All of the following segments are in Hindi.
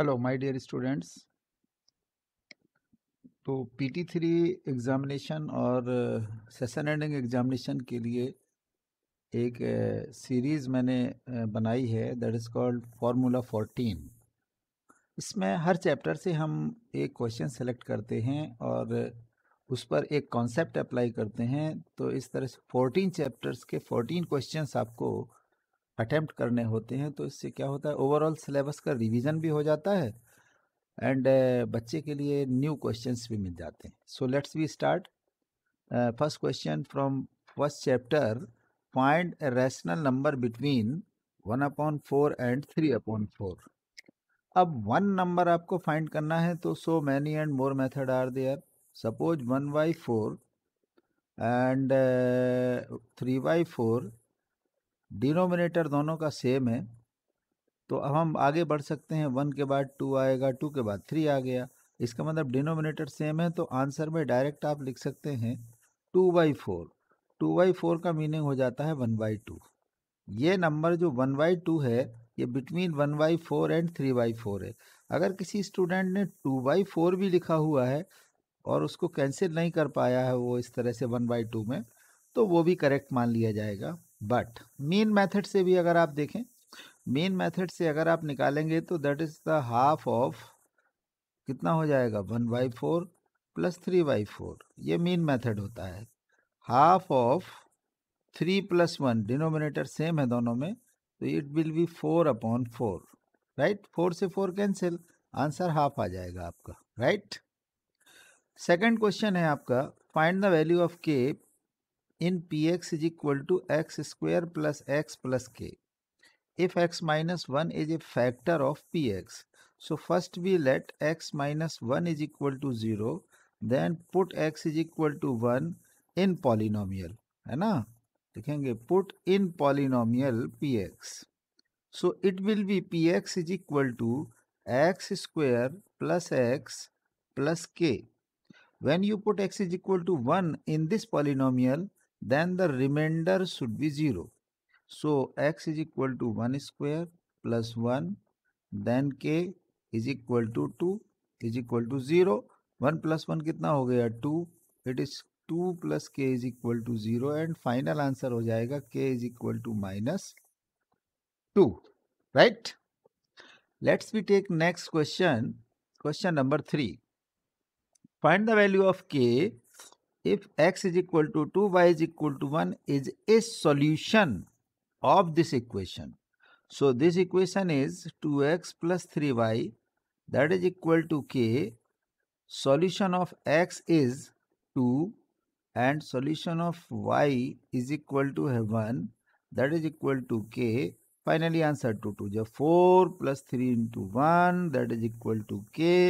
हेलो माय डियर स्टूडेंट्स तो पीटी थ्री एग्ज़ामिनेशन और सेशन एंडिंग एग्ज़ामिनेशन के लिए एक सीरीज़ uh, मैंने uh, बनाई है that is called formula fourteen इसमें हर चैप्टर से हम एक क्वेश्चन सेलेक्ट करते हैं और उस पर एक कॉन्सेप्ट अप्लाई करते हैं तो इस तरह से फोर्टीन चैप्टर्स के फोर्टीन क्वेश्चंस आपको अटेम्प्ट करने होते हैं तो इससे क्या होता है ओवरऑल सिलेबस का रिवीजन भी हो जाता है एंड बच्चे के लिए न्यू क्वेश्चंस भी मिल जाते हैं so let's we start first question from first chapter find rational number between one upon four and three upon four अब वन नंबर आपको फाइंड करना है तो so many and more method are there suppose one by four and three by four denominator दोनों का सेम है तो अब हम आगे बढ़ सकते हैं वन के बाद टू आएगा टू के बाद थ्री आ गया इसका मतलब डिनोमिनेटर सेम है तो आंसर में डायरेक्ट आप लिख सकते हैं two by four two by four का मीनिंग हो जाता है वन बाई टू ये नंबर जो वन बाई टू है ये between one by four and three by four है अगर किसी स्टूडेंट ने टू बाई फोर भी लिखा हुआ है और उसको कैंसिल नहीं कर पाया है वो इस तरह से वन बाई टू में तो वो भी करेक्ट मान लिया जाएगा बट मेन मेथड से भी अगर आप देखें मेन मेथड से अगर आप निकालेंगे तो that is the half of कितना हो जाएगा one by four plus three by four ये मेन मेथड होता है half of three plus one denominator same है दोनों में तो it will be four upon four right four से फोर कैंसिल आंसर हाफ आ जाएगा आपका राइट सेकंड क्वेश्चन है आपका find the value of K in px is equal to x square plus x plus k. If x minus 1 is a factor of px, so first we let x minus 1 is equal to 0, then put x is equal to 1 in polynomial. है ना लिखेंगे put in polynomial px. So it will be px is equal to x square plus x plus k. When you put x is equal to 1 in this polynomial, then the remainder should be 0. So x is equal to 1 square plus 1 then k is equal to 2 is equal to 0. 1 plus 1 कितना हो गया 2 it is 2 plus k is equal to 0 and final answer हो जाएगा k is equal to minus 2 right. Let's we take next question question number 3. Find the value of k if x is equal to 2 y is equal to 1 is a solution of this equation. So this equation is 2x plus 3y that is equal to k. Solution of x is 2 and solution of y is equal to 1 that is equal to k. Finally answer to 2 So 4 plus three into one that is equal to k.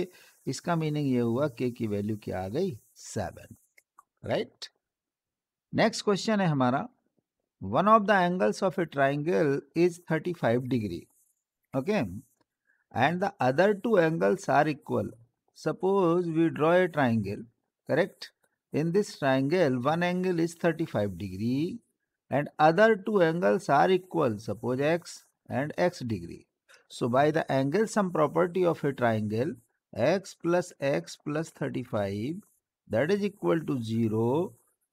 Two K इसका मीनिंग ये हुआ के की वैल्यू क्या आ गई Right. Next question है हमारा one of the angles of a triangle is 35 degree. Okay, and the other two angles are equal. suppose we draw a triangle correct in this triangle one angle is 35 degree and other two angles are equal suppose x and x degree so by the angle sum property of a triangle x plus x plus 35 that is equal to zero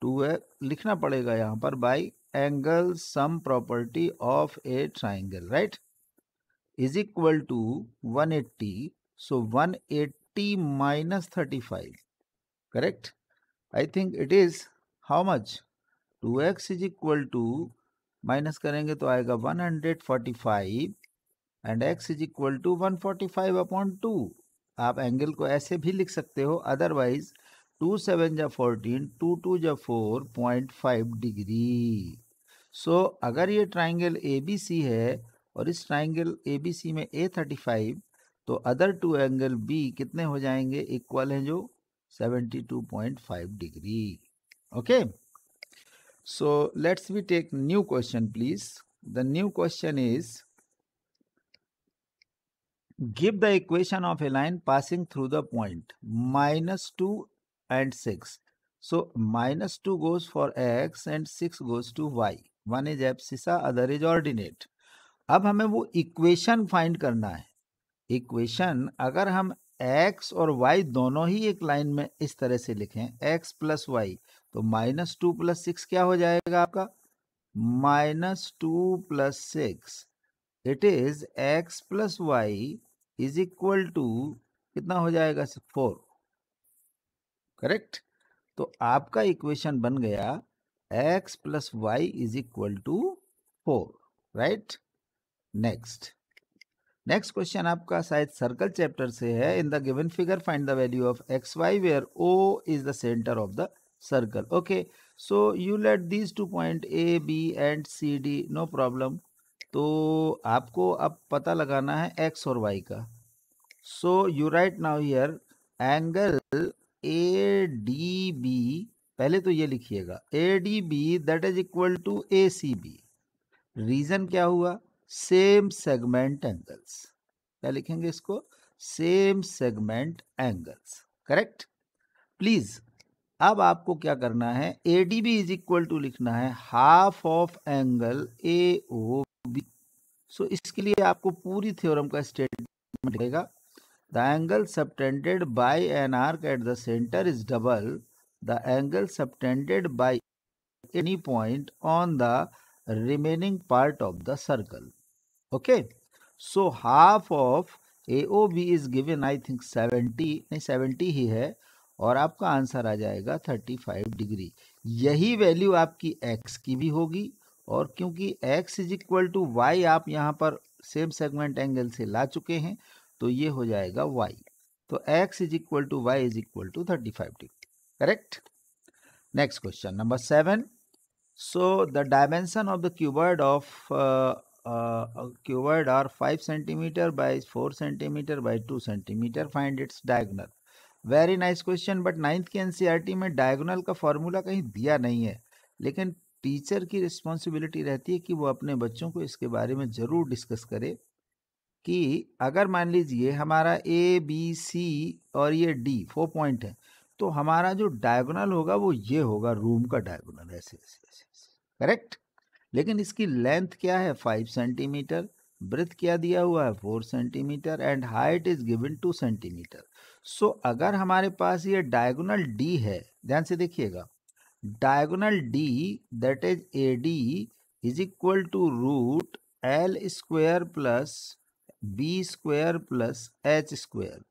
two A लिखना पड़ेगा यहाँ पर by angle sum property of a triangle right is equal to one eighty so one eighty minus thirty five correct I think it is how much two x is equal to minus करेंगे तो आएगा one hundred forty five and x is equal to one forty five upon two आप एंगल को ऐसे भी लिख सकते हो अदरवाइज टू सेवन जा फोर्टीन टू टू जा four point five degree so अगर ये ट्राइंगल ए बी सी है और इस ट्राइंगल ए बी सी में ए थर्टी फाइव तो अदर टू एंगल बी कितने हो जाएंगे इक्वल हैं जो seventy two point five degree okay so let's we take new question please the new question is give the equation of a line passing through the point minus two and 6. So minus 2 goes for x and 6 goes to y. One is abscissa, other is ordinate अब हमें वो इक्वेशन फाइंड करना है इक्वेशन अगर हम एक्स और वाई दोनों ही एक लाइन में इस तरह से लिखें एक्स प्लस वाई तो माइनस टू प्लस सिक्स क्या हो जाएगा आपका minus two plus six it is x plus y is equal to कितना हो जाएगा फोर करेक्ट तो आपका इक्वेशन बन गया x plus y is equal to four right next next question आपका शायद सर्कल चैप्टर से है in the given figure find the value of x y where O is the centre of the circle okay so you let these two point A B and C D no problem तो आपको अब पता लगाना है एक्स और वाई का so you write now here angle A D B पहले तो ये लिखिएगा A D B that is equal to A C B reason क्या हुआ सेम सेगमेंट एंगल्स क्या लिखेंगे इसको same segment angles correct please अब आपको क्या करना है A D B is equal to लिखना है half of angle A O B so इसके लिए आपको पूरी थ्योरम का स्टेटमेंट रहेगा The angle subtended by an arc at the center is double the angle subtended by any point on the remaining part of the circle. Okay, so half of AOB is given I think 70 नहीं 70 ही है और आपका आंसर आ जाएगा 35 डिग्री यही वैल्यू आपकी x की भी होगी और क्योंकि x is equal to y आप यहाँ पर सेम सेगमेंट एंगल से ला चुके हैं तो ये हो जाएगा वाई तो x is equal to y is equal to thirty five degree correct next question number seven so the dimension of the cuboid of cuboid are five centimetre by four centimetre by two centimetre find its diagonal very nice question but ninth के एनसीईआरटी में डायगोनल का फॉर्मूला कहीं दिया नहीं है लेकिन टीचर की रिस्पॉन्सिबिलिटी रहती है कि वो अपने बच्चों को इसके बारे में ज़रूर डिस्कस करे कि अगर मान लीजिए हमारा ए बी सी और ये डी फोर पॉइंट है तो हमारा जो डायगोनल होगा वो ये होगा रूम का डायगोनल ऐसे ऐसे ऐसे, ऐसे। करेक्ट लेकिन इसकी लेंथ क्या है फाइव सेंटीमीटर ब्रेथ क्या दिया हुआ है four centimetre and height is given two centimetre so अगर हमारे पास ये डायगोनल डी है ध्यान से देखिएगा diagonal d that is a d is equal to root l square plus b square plus h square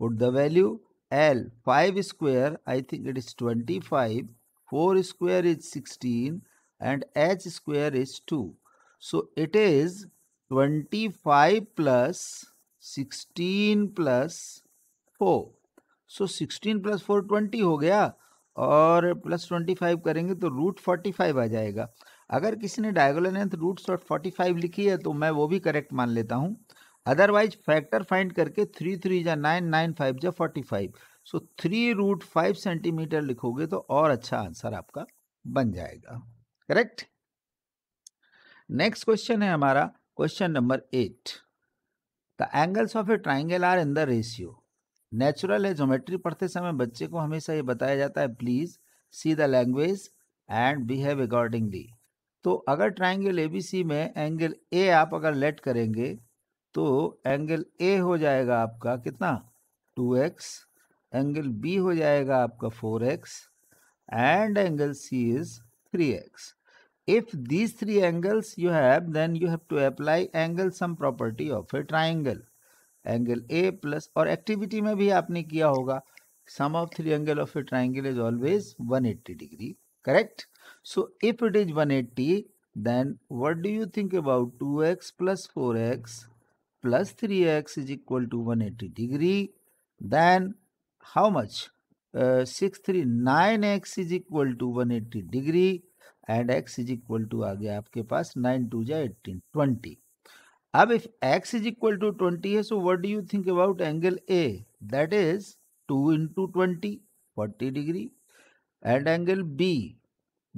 would the value l five square I think it is twenty five four square is sixteen and h square is two so it is twenty five plus sixteen plus four so sixteen plus four twenty हो गया और प्लस ट्वेंटी फाइव करेंगे तो रूट फोर्टी फाइव आ जाएगा अगर किसी ने डायगोलेंथ रूट्स और फोर्टी फाइव लिखी है तो मैं वो भी करेक्ट मान लेता हूँ अदरवाइज फैक्टर फाइंड करके थ्री थ्री या नाइन नाइन फाइव या forty five so three root five centimetre लिखोगे तो और अच्छा आंसर आपका बन जाएगा करेक्ट नेक्स्ट क्वेश्चन है हमारा question number eight the angles of a triangle are in the ratio natural है ज्योमेट्री पढ़ते समय बच्चे को हमेशा ये बताया जाता है please see the language and behave accordingly तो अगर ट्राइंगल ए बी सी में एंगल ए आप अगर लेट करेंगे तो एंगल ए हो जाएगा आपका कितना 2x एंगल बी हो जाएगा आपका 4x and angle C is three x if these three angles you have then you have to apply angle sum property of a triangle angle A plus और एक्टिविटी में भी आपने किया होगा sum of three angle of a triangle is always 180 degree correct so if it is one eighty then what do you think about two x plus four x plus 3x is equal to 180 degree then how much uh, 639x is equal to 180 degree and x is equal to आ गया आपके पास नाइन टू जा एट्टीन ट्वेंटी अब if x is equal to twenty है so what do you think about angle A that is two into twenty forty degree and angle B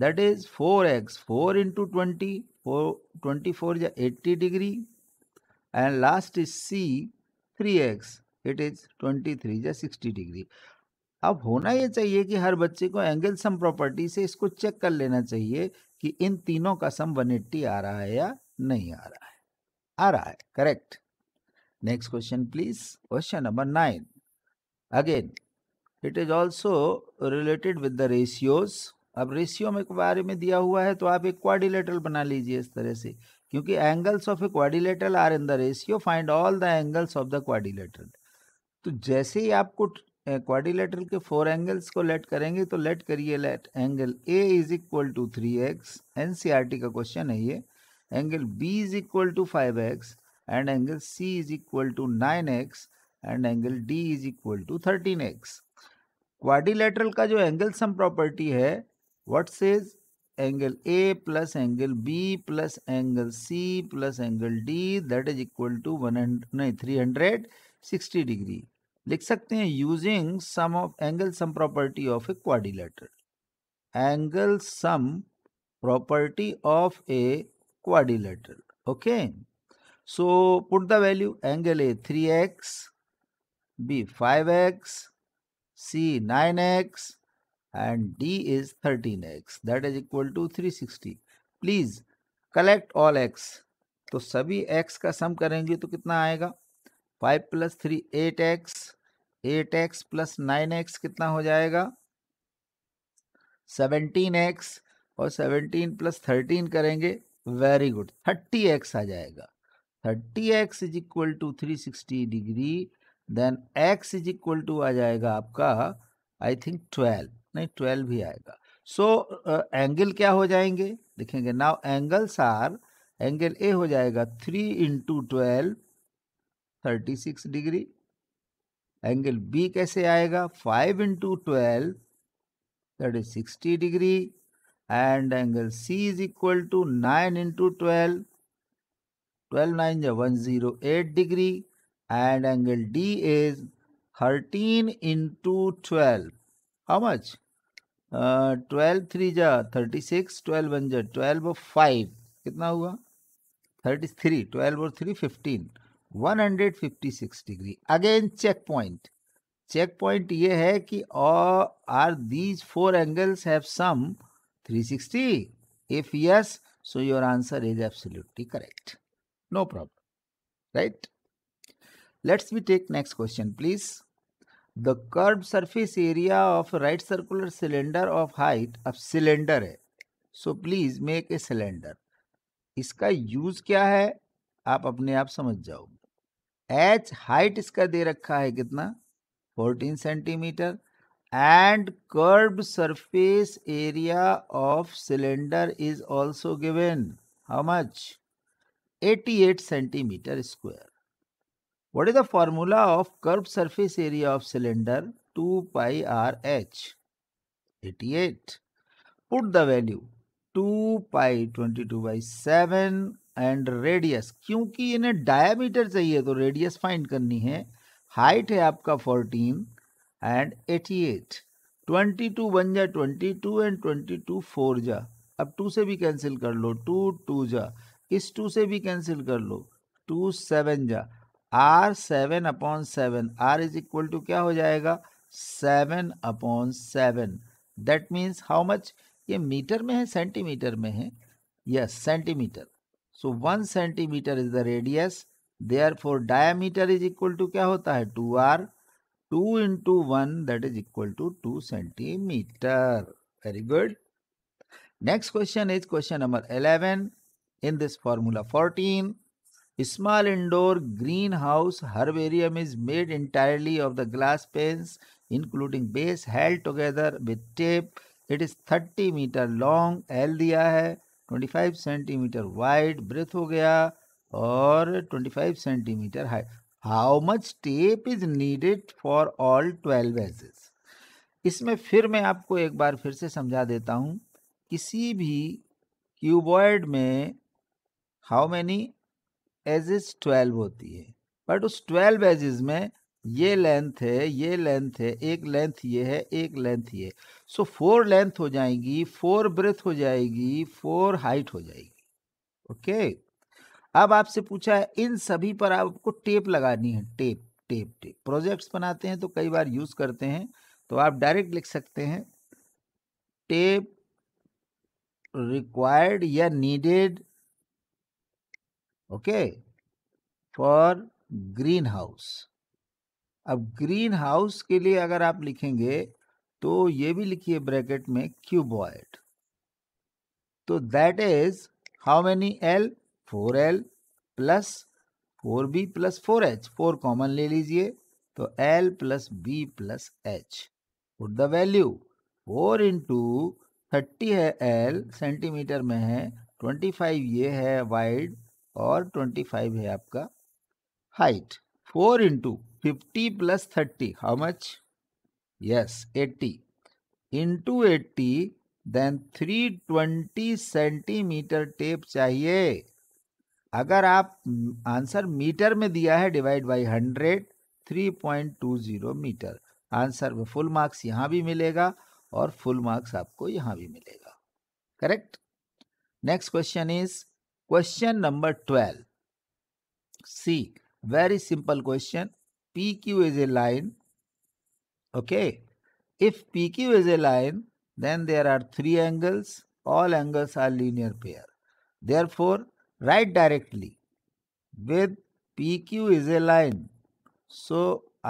that is four x four into twenty four twenty four या eighty degree and last is c 3x it is 23 या 60 डिग्री अब होना ये चाहिए कि हर बच्चे को एंगल सम प्रॉपर्टी से इसको चेक कर लेना चाहिए कि इन तीनों का सम 180 आ रहा है या नहीं आ रहा है आ रहा है correct next question please question number nine again it is also related with the ratios अब रेशियो में के बारे में दिया हुआ है तो आप एक क्वारिलेटर बना लीजिए इस तरह से क्योंकि angles of a quadrilateral are in the ratio find all the angles of the quadrilateral तो जैसे ही आपको क्वाडिलेटरल के फोर एंगल्स को लेट करेंगे तो लेट करिए let angle A is equal to three x N C R T का क्वेश्चन है ये angle B is equal to five x and angle C is equal to nine x and angle D is equal to thirteen x quadrilateral का जो एंगल सम प्रॉपर्टी है what says angle A plus angle B plus angle C plus angle D that is equal to one नहीं थ्री हंड्रेड सिक्सटी डिग्री लिख सकते हैं using sum of angle sum property of a quadrilateral angle sum property of a quadrilateral the value angle A three x B five x C nine x and d is 13x that is equal to 360 please collect all x तो सभी x का सम करेंगे तो कितना आएगा 5 plus three eight x eight x plus nine x कितना हो जाएगा 17x और 17 प्लस थर्टीन करेंगे वेरी गुड 30x आ जाएगा 30x is equal to 360 degree then x is equal to आ जाएगा आपका आई थिंक 12 नहीं ट्वेल्व भी आएगा सो so, एंगल uh, क्या हो जाएंगे देखेंगे now angles are angle A हो जाएगा three into twelve thirty six degree angle B कैसे आएगा five into twelve that is sixty degree and angle C is equal to nine into twelve twelve nine या one zero eight degree and angle D is thirteen into twelve how much uh, 12 three जा 36 12 वन जा 12 और 5 कितना हुआ 33 12 और 3 15 156 degree again check point check point ये है कि are these four angles have sum 360 if yes so your answer is absolutely correct no problem right let's be take next question please the curved surface area of right circular cylinder of height अब सिलेंडर है so please make a cylinder इसका यूज़ क्या है आप अपने आप समझ जाओगे एच हाइट इसका दे रखा है कितना 14 centimetre and curved surface area of cylinder is also given how much 88 centimetre square What is the formula of curved surface area of cylinder 2 pi r h? 88. Put the value 2 pi 22 by 7 and radius क्योंकि इन्हें डायामीटर चाहिए तो रेडियस फाइंड करनी है हाइट है आपका 14 एंड 88 22 वन जा 22 एंड 22 फोर जा अब टू से भी कैंसिल कर लो टू टू जा इस टू से भी कैंसिल कर लो टू सेवन जा r seven upon seven r is equal to क्या हो जाएगा seven upon seven that means how much ये मीटर में है सेंटीमीटर में है yes centimetre so one centimetre is the radius therefore diameter is equal to क्या होता है two r two into one that is equal to two centimetre very good next question is question number eleven in this formula fourteen Small indoor greenhouse herbarium is made entirely of the glass panes, including base held together with tape. It is 30 metre long l दिया है 25 सेंटीमीटर वाइड ब्रेथ हो गया और 25 centimetre height how much tape is needed for all 12 edges इसमें फिर मैं आपको एक बार फिर से समझा देता हूँ किसी भी क्यूबॉइड में हाउ मैनी एजिस ट्वेल्व होती है बट उस ट्वेल्व एजिस में ये हम्म। लेंथ है ये लेंथ है एक लेंथ ये है एक लेंथ ये सो फोर लेंथ हो जाएगी फोर ब्रेथ हो जाएगी फोर हाइट हो जाएगी ओके अब आपसे पूछा है इन सभी पर आपको टेप लगानी है टेप टेप टेप प्रोजेक्ट्स बनाते हैं तो कई बार यूज करते हैं तो आप डायरेक्ट लिख सकते हैं टेप रिक्वायर्ड या नीडेड फॉर ग्रीन हाउस अब ग्रीन हाउस के लिए अगर आप लिखेंगे तो ये भी लिखिए ब्रैकेट में क्यूबॉइड तो that is how many l four l plus four b plus four h four common ले लीजिए तो l plus b plus h put the value four into thirty है एल सेंटीमीटर में है ट्वेंटी फाइव ये है वाइड और ट्वेंटी फाइव है आपका height four into fifty plus thirty how much yes eighty into eighty then three twenty centimetre tape चाहिए अगर आप आंसर मीटर में दिया है divide by hundred three point two zero metre answer में फुल मार्क्स यहाँ भी मिलेगा और फुल मार्क्स आपको यहाँ भी मिलेगा correct next question is question number twelve see very simple question P Q is a line okay if P Q is a line then there are three angles all angles are linear pair therefore write directly with P Q is a line so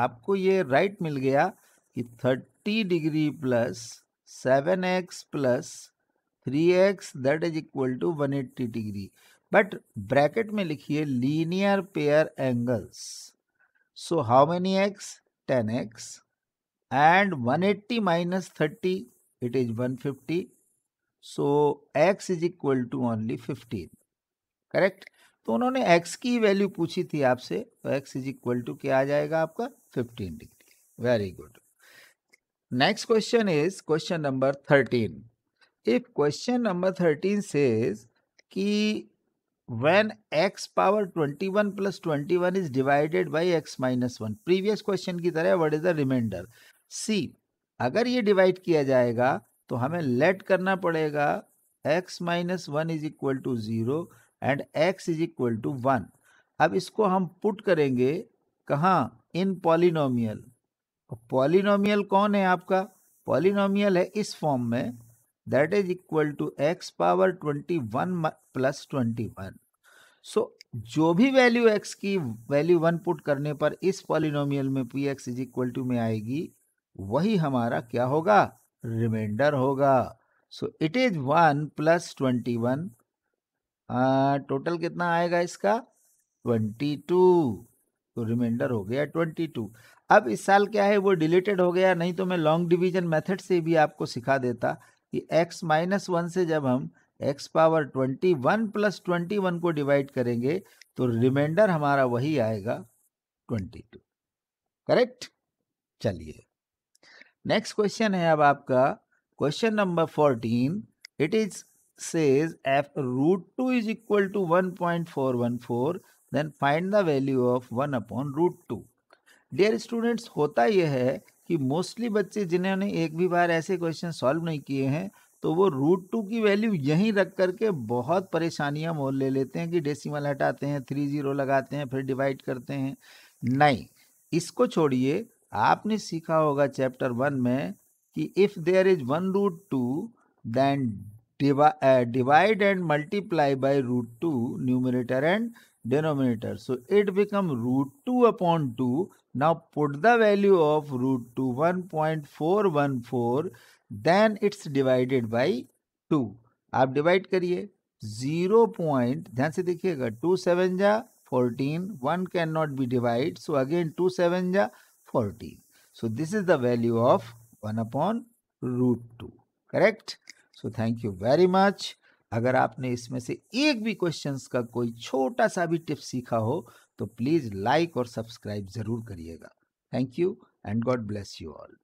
आपको ये राइट मिल गया कि thirty degree plus seven x plus three x that is equal to one eighty degree but bracket में लिखिए linear pair angles so how many x ten x and one eighty minus thirty it is one fifty so x is equal to only fifteen correct तो उन्होंने एक्स की वैल्यू पूछी थी आपसे तो एक्स इज इक्वल टू क्या आ जाएगा आपका fifteen degree very good next question is question number thirteen if number thirteen says 13 when x power twenty one plus twenty one is divided by x minus one previous question की तरह what is the remainder see अगर ये डिवाइड किया जाएगा तो हमें लेट करना पड़ेगा x minus one is equal to zero and x is equal to one अब इसको हम पुट करेंगे कहाँ इन पॉलिनोमियल पॉलिनोमियल कौन है आपका पॉलिनोमियल है इस फॉर्म में that is equal to x power twenty one plus twenty one so जो भी वैल्यू एक्स की वैल्यू वन पुट करने पर इस पॉलिनोमियल में p x is equal to में आएगी वही हमारा क्या होगा रिमाइंडर होगा so it is one plus twenty one total कितना आएगा इसका ट्वेंटी टू तो रिमाइंडर हो गया ट्वेंटी टू अब इस साल क्या है वो डिलीटेड हो गया नहीं तो मैं लॉन्ग डिवीजन मेथड से भी आपको सिखा देता कि x माइनस वन से जब हम x power twenty one plus twenty one को डिवाइड करेंगे तो रिमाइंडर हमारा वही आएगा ट्वेंटी टू करेक्ट चलिए नेक्स्ट क्वेश्चन है अब आपका question number fourteen it is is equal to one point four one four then find the value of one upon root two dear students होता यह है कि मोस्टली बच्चे जिन्होंने एक भी बार ऐसे क्वेश्चन सॉल्व नहीं किए हैं तो वो रूट टू की वैल्यू यहीं रख करके बहुत परेशानियां मोल ले लेते हैं कि डेसिमल हटाते हैं थ्री जीरो लगाते हैं फिर डिवाइड करते हैं नहीं इसको छोड़िए आपने सीखा होगा चैप्टर वन में कि if there is one root two then divide and multiply by root two numerator and denominator so it become root 2 upon 2 now put the value of root 2 1.414 then it's divided by 2 आप divide करिए 0.0. पॉइंट ध्यान से देखिएगा टू सेवन जा fourteen one can not be divide so again two seven जा fourteen root 2 correct so thank you very much अगर आपने इसमें से एक भी क्वेश्चंस का कोई छोटा सा भी टिप सीखा हो तो प्लीज़ लाइक और सब्सक्राइब ज़रूर करिएगा thank you and God bless you all